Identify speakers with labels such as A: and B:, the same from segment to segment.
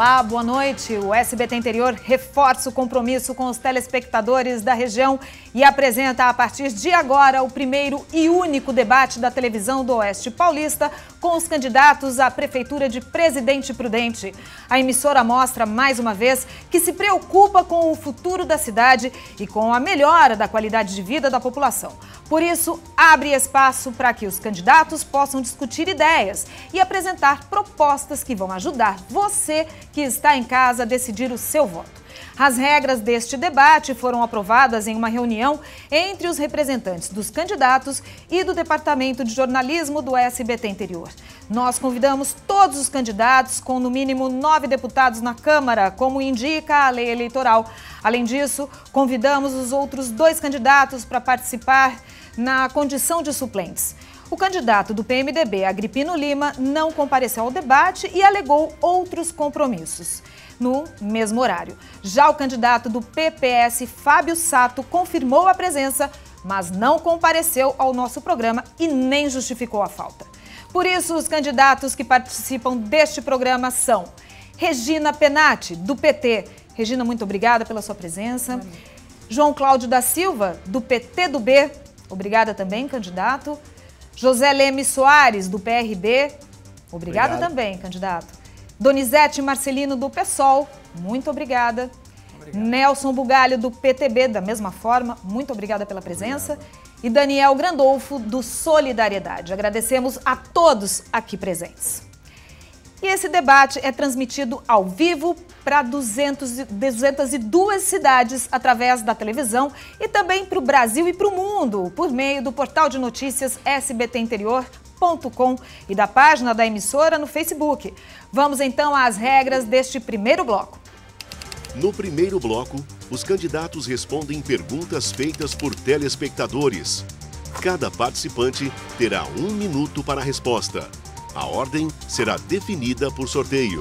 A: Olá, boa noite. O SBT Interior reforça o compromisso com os telespectadores da região e apresenta a partir de agora o primeiro e único debate da televisão do Oeste Paulista com os candidatos à Prefeitura de Presidente Prudente. A emissora mostra, mais uma vez, que se preocupa com o futuro da cidade e com a melhora da qualidade de vida da população. Por isso, abre espaço para que os candidatos possam discutir ideias e apresentar propostas que vão ajudar você que está em casa a decidir o seu voto. As regras deste debate foram aprovadas em uma reunião entre os representantes dos candidatos e do Departamento de Jornalismo do SBT Interior. Nós convidamos todos os candidatos, com no mínimo nove deputados na Câmara, como indica a lei eleitoral. Além disso, convidamos os outros dois candidatos para participar na condição de suplentes. O candidato do PMDB, Agripino Lima, não compareceu ao debate e alegou outros compromissos no mesmo horário. Já o candidato do PPS, Fábio Sato, confirmou a presença, mas não compareceu ao nosso programa e nem justificou a falta. Por isso, os candidatos que participam deste programa são Regina Penati, do PT. Regina, muito obrigada pela sua presença. João Cláudio da Silva, do PT do B. Obrigada também, candidato. José Leme Soares, do PRB. Obrigada Obrigado. também, candidato. Donizete Marcelino, do PSOL. Muito obrigada. Obrigado. Nelson Bugalho, do PTB, da mesma forma. Muito obrigada pela presença. Obrigado. E Daniel Grandolfo, do Solidariedade. Agradecemos a todos aqui presentes. E esse debate é transmitido ao vivo para 202 cidades através da televisão e também para o Brasil e para o mundo por meio do portal de notícias sbtinterior.com e da página da emissora no Facebook. Vamos então às regras deste primeiro bloco.
B: No primeiro bloco, os candidatos respondem perguntas feitas por telespectadores. Cada participante terá um minuto para a resposta. A ordem será definida por sorteio.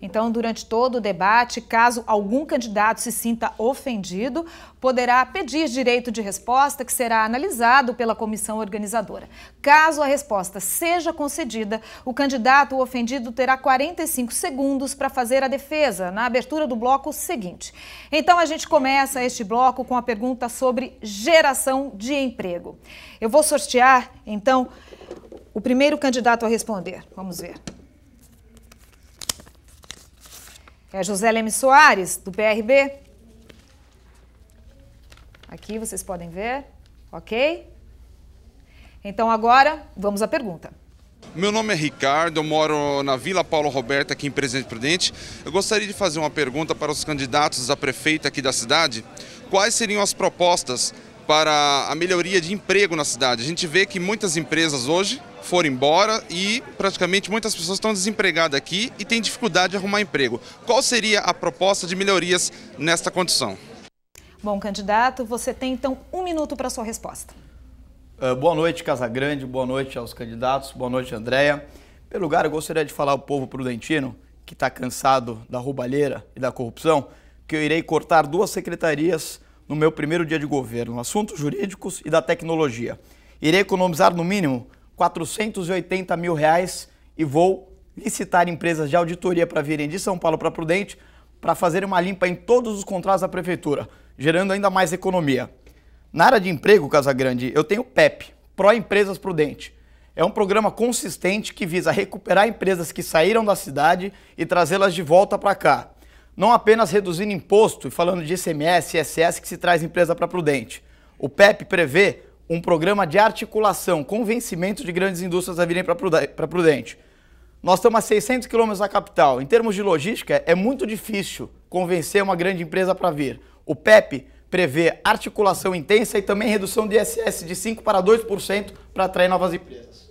A: Então, durante todo o debate, caso algum candidato se sinta ofendido, poderá pedir direito de resposta que será analisado pela comissão organizadora. Caso a resposta seja concedida, o candidato ofendido terá 45 segundos para fazer a defesa na abertura do bloco seguinte. Então, a gente começa este bloco com a pergunta sobre geração de emprego. Eu vou sortear, então, o primeiro candidato a responder, vamos ver. É José Leme Soares, do PRB. Aqui vocês podem ver, ok? Então agora, vamos à pergunta.
C: Meu nome é Ricardo, eu moro na Vila Paulo Roberto, aqui em Presidente Prudente. Eu gostaria de fazer uma pergunta para os candidatos a prefeito aqui da cidade. Quais seriam as propostas para a melhoria de emprego na cidade? A gente vê que muitas empresas hoje foram embora e praticamente muitas pessoas estão desempregadas aqui e têm dificuldade de arrumar emprego. Qual seria a proposta de melhorias
D: nesta condição?
A: Bom, candidato, você tem então um minuto para sua resposta.
D: Uh, boa noite, Casagrande, boa noite aos candidatos, boa noite, Andréia. Em primeiro lugar, eu gostaria de falar ao povo prudentino que está cansado da roubalheira e da corrupção, que eu irei cortar duas secretarias no meu primeiro dia de governo, assuntos jurídicos e da tecnologia. Irei economizar no mínimo 480 mil reais e vou licitar empresas de auditoria para virem de São Paulo para Prudente para fazer uma limpa em todos os contratos da prefeitura, gerando ainda mais economia. Na área de emprego, Casagrande, eu tenho o PEP, Pro Empresas Prudente. É um programa consistente que visa recuperar empresas que saíram da cidade e trazê-las de volta para cá. Não apenas reduzindo imposto e falando de ICMS, ISS que se traz empresa para Prudente. O PEP prevê um programa de articulação, convencimento de grandes indústrias a virem para Prudente. Nós estamos a 600 quilômetros da capital. Em termos de logística, é muito difícil convencer uma grande empresa para vir. O PEP prevê articulação intensa e também redução de ISS de 5% para 2% para atrair novas empresas.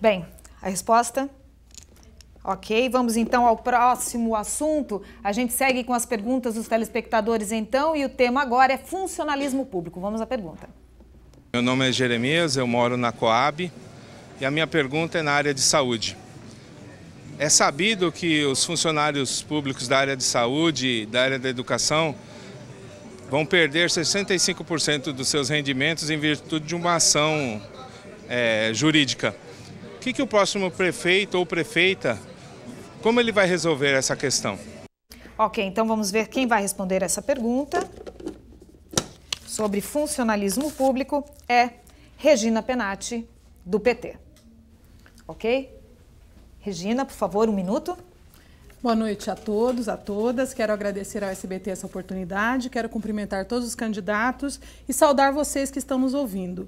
A: Bem, a resposta? Ok, vamos então ao próximo assunto. A gente segue com as perguntas dos telespectadores então e o tema agora é funcionalismo público. Vamos à pergunta.
C: Meu nome é Jeremias, eu moro na Coab e a minha pergunta é na área de saúde. É sabido que os funcionários públicos da área de saúde, da área da educação, vão perder 65% dos seus rendimentos em virtude de uma ação é, jurídica. O que, que o próximo prefeito ou prefeita, como ele vai resolver essa questão?
A: Ok, então vamos ver quem vai responder essa pergunta sobre funcionalismo público é Regina Penati, do PT. Ok? Regina, por favor, um minuto. Boa noite a todos, a todas. Quero agradecer
E: ao SBT essa oportunidade, quero cumprimentar todos os candidatos e saudar vocês que estão nos ouvindo.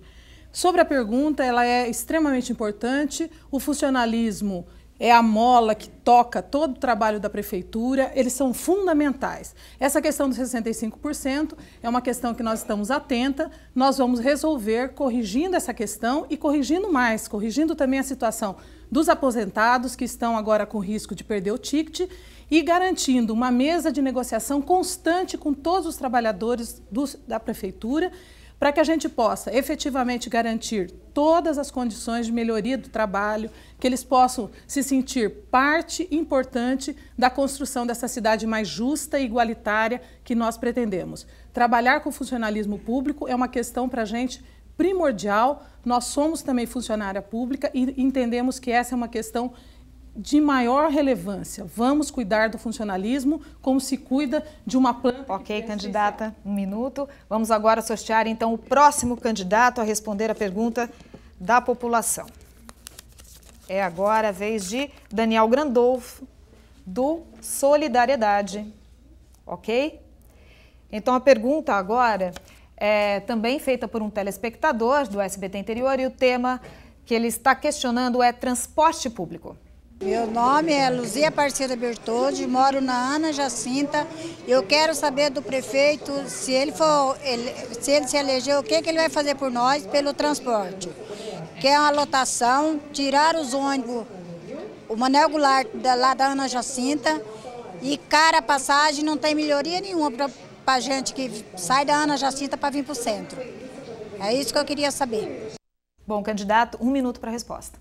E: Sobre a pergunta, ela é extremamente importante. O funcionalismo é a mola que toca todo o trabalho da prefeitura, eles são fundamentais. Essa questão dos 65% é uma questão que nós estamos atenta, nós vamos resolver corrigindo essa questão e corrigindo mais, corrigindo também a situação dos aposentados que estão agora com risco de perder o ticket e garantindo uma mesa de negociação constante com todos os trabalhadores da prefeitura para que a gente possa efetivamente garantir todas as condições de melhoria do trabalho, que eles possam se sentir parte importante da construção dessa cidade mais justa e igualitária que nós pretendemos. Trabalhar com o funcionalismo público é uma questão para a gente primordial. Nós somos também funcionária pública e entendemos que essa é uma questão importante de maior relevância. Vamos cuidar do funcionalismo como se cuida
A: de uma planta. Ok, candidata, um minuto. Vamos agora sortear então o próximo candidato a responder a pergunta da população. É agora a vez de Daniel Grandolfo, do Solidariedade. Ok? Então a pergunta agora é também feita por um telespectador do SBT Interior e o tema que ele está questionando é transporte público.
F: Meu nome é Luzia Parceira Bertoldi, moro na Ana Jacinta. Eu quero saber do prefeito se ele for, ele, se ele se eleger, o que, que ele vai fazer
A: por nós pelo transporte. Que é uma lotação, tirar os ônibus, o Manel Goulart da, lá da Ana Jacinta, e cara a passagem não tem melhoria nenhuma para a gente que sai da Ana Jacinta para vir para o centro. É isso que eu queria saber. Bom, candidato, um minuto para a resposta.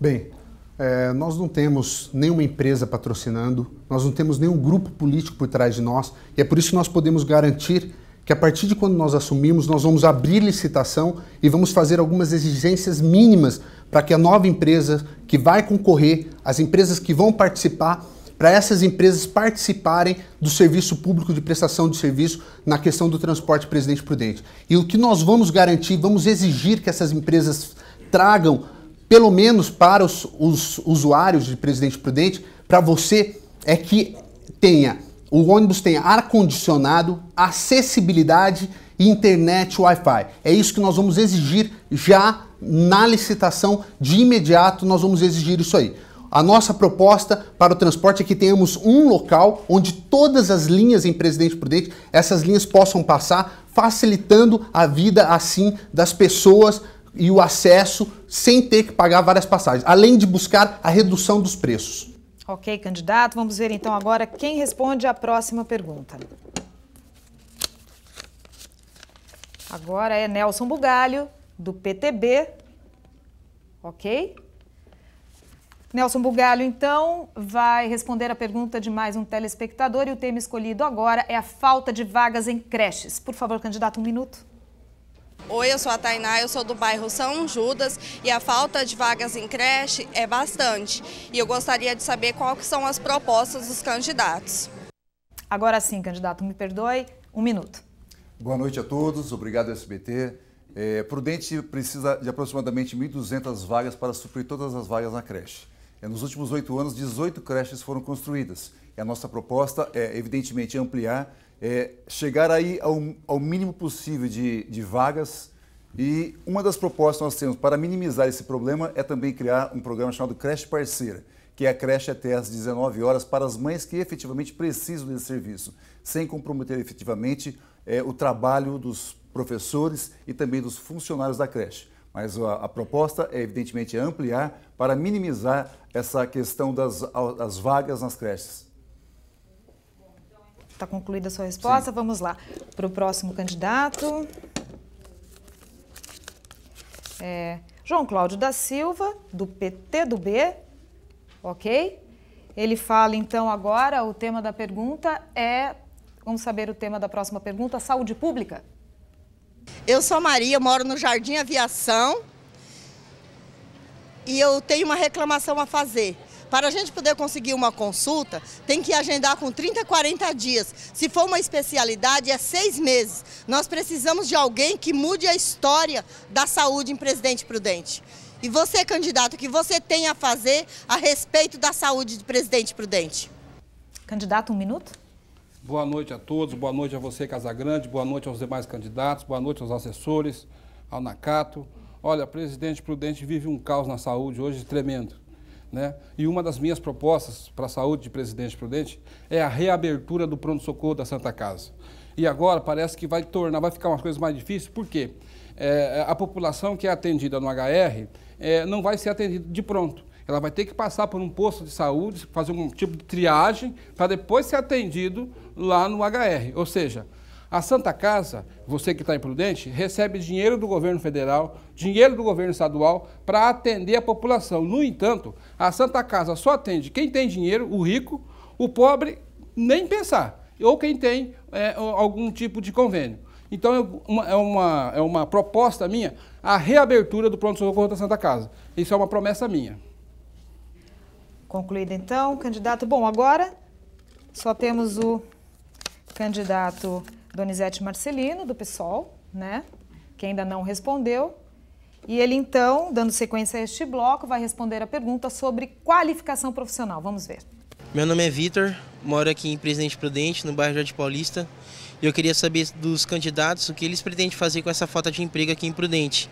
B: Bem, é, nós não temos nenhuma empresa patrocinando, nós não temos nenhum grupo político por trás de nós, e é por isso que nós podemos garantir que a partir de quando nós assumimos, nós vamos abrir licitação e vamos fazer algumas exigências mínimas para que a nova empresa que vai concorrer, as empresas que vão participar, para essas empresas participarem do serviço público de prestação de serviço na questão do transporte Presidente Prudente. E o que nós vamos garantir, vamos exigir que essas empresas tragam pelo menos para os, os usuários de Presidente Prudente, para você é que tenha o ônibus tenha ar-condicionado, acessibilidade e internet Wi-Fi. É isso que nós vamos exigir já na licitação, de imediato nós vamos exigir isso aí. A nossa proposta para o transporte é que tenhamos um local onde todas as linhas em Presidente Prudente, essas linhas possam passar, facilitando a vida assim das pessoas e o acesso sem ter que pagar várias passagens, além de buscar a redução dos preços.
A: Ok, candidato. Vamos ver então agora quem responde à próxima pergunta. Agora é Nelson Bugalho, do PTB. Ok? Nelson Bugalho, então, vai responder a pergunta de mais um telespectador e o tema escolhido agora é a falta de vagas em creches. Por favor, candidato, um minuto. Oi, eu sou a Tainá, eu sou do bairro São Judas e a falta de vagas em creche é bastante. E eu gostaria de saber quais são as propostas dos candidatos. Agora sim, candidato, me perdoe, um minuto.
B: Boa noite a todos, obrigado SBT. É, Prudente precisa de aproximadamente 1.200 vagas para suprir todas as vagas na creche. É, nos últimos oito anos, 18 creches foram construídas. E a nossa proposta é, evidentemente, ampliar é, chegar aí ao, ao mínimo possível de, de vagas e uma das propostas que nós temos para minimizar esse problema é também criar um programa chamado Creche Parceira, que é a creche até às 19 horas para as mães que efetivamente precisam desse serviço, sem comprometer efetivamente é, o trabalho dos professores e também dos funcionários da creche. Mas a, a proposta é, evidentemente, ampliar para minimizar essa questão das as vagas nas creches
A: está concluída a sua resposta. Sim. Vamos lá para o próximo candidato. É, João Cláudio da Silva, do PT do B, ok? Ele fala então agora, o tema da pergunta é, vamos saber o tema da próxima pergunta, saúde pública.
F: Eu sou Maria, moro no Jardim Aviação e eu tenho uma reclamação a fazer. Para a gente poder conseguir uma consulta, tem que agendar com 30, 40 dias. Se for uma especialidade, é seis meses. Nós precisamos de alguém que mude a história da saúde em Presidente Prudente. E você, candidato, o que você tem a fazer
A: a respeito da saúde de Presidente Prudente? Candidato, um minuto.
C: Boa noite a todos, boa noite a você, Casagrande, boa noite aos demais candidatos, boa noite aos assessores, ao Nacato. Olha, presidente Prudente vive um caos na saúde hoje tremendo. Né? E uma das minhas propostas para a saúde de Presidente Prudente é a reabertura do pronto-socorro da Santa Casa. E agora parece que vai tornar, vai ficar uma coisa mais difícil, por quê? É, a população que é atendida no HR é, não vai ser atendida de pronto. Ela vai ter que passar por um posto de saúde, fazer um tipo de triagem, para depois ser atendido lá no HR. Ou seja, a Santa Casa, você que está imprudente, recebe dinheiro do governo federal, dinheiro do governo estadual para atender a população. No entanto, a Santa Casa só atende quem tem dinheiro, o rico, o pobre, nem pensar, ou quem tem é, algum tipo de convênio. Então, uma, é, uma, é uma proposta minha a reabertura do pronto-socorro da Santa Casa. Isso é uma promessa minha.
A: Concluído, então, candidato. Bom, agora só temos o candidato Donizete Marcelino, do PSOL, né? que ainda não respondeu. E ele, então, dando sequência a este bloco, vai responder a pergunta sobre qualificação profissional. Vamos ver.
C: Meu nome é Vitor, moro aqui em Presidente Prudente, no bairro Jardim Paulista. E eu queria saber dos candidatos o que eles pretendem fazer com essa falta de emprego aqui em Prudente.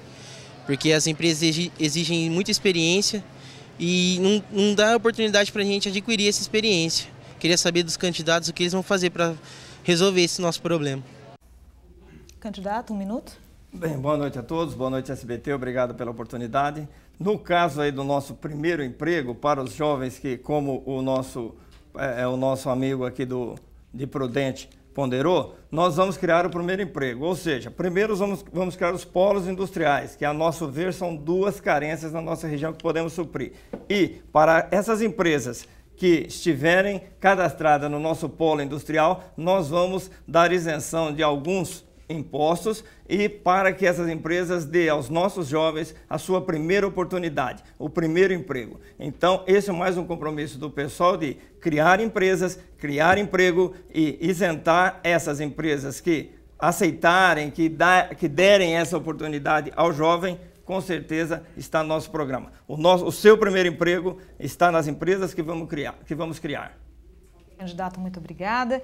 C: Porque as empresas exigem muita experiência e não, não dá oportunidade para a gente adquirir essa experiência. Queria saber dos candidatos o que eles vão fazer para
F: resolver esse nosso problema.
A: Candidato, um minuto.
F: Bem, boa noite a todos, boa noite SBT, obrigado pela oportunidade. No caso aí do nosso primeiro emprego para os jovens que, como o nosso, é, é, o nosso amigo aqui do, de Prudente ponderou, nós vamos criar o primeiro emprego. Ou seja, primeiro vamos, vamos criar os polos industriais, que a nosso ver são duas carências na nossa região que podemos suprir. E para essas empresas que estiverem cadastradas no nosso polo industrial, nós vamos dar isenção de alguns impostos e para que essas empresas dê aos nossos jovens a sua primeira oportunidade, o primeiro emprego. Então, esse é mais um compromisso do pessoal de criar empresas, criar emprego e isentar essas empresas que aceitarem, que, dá, que derem essa oportunidade ao jovem com certeza está no nosso programa. O, nosso, o seu primeiro emprego está nas empresas que vamos criar. Que vamos criar.
A: Candidato, muito obrigada.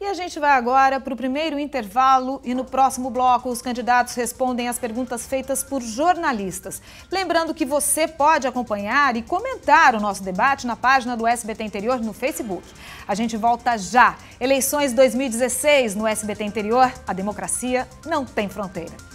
A: E a gente vai agora para o primeiro intervalo e no próximo bloco os candidatos respondem às perguntas feitas por jornalistas. Lembrando que você pode acompanhar e comentar o nosso debate na página do SBT Interior no Facebook. A gente volta já. Eleições 2016 no SBT Interior, a democracia não tem fronteira.